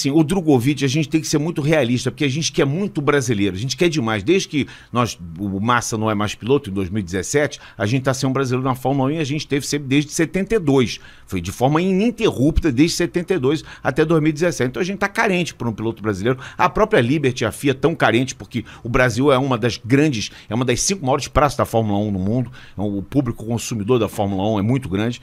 assim, o Drogovic, a gente tem que ser muito realista, porque a gente quer muito brasileiro, a gente quer demais. Desde que nós, o Massa não é mais piloto em 2017, a gente está sendo brasileiro na Fórmula 1 e a gente teve sempre desde 72. Foi de forma ininterrupta desde 72 até 2017. Então a gente está carente por um piloto brasileiro. A própria Liberty, a FIA, tão carente, porque o Brasil é uma das grandes, é uma das cinco maiores praças da Fórmula 1 no mundo. Então, o público consumidor da Fórmula 1 é muito grande.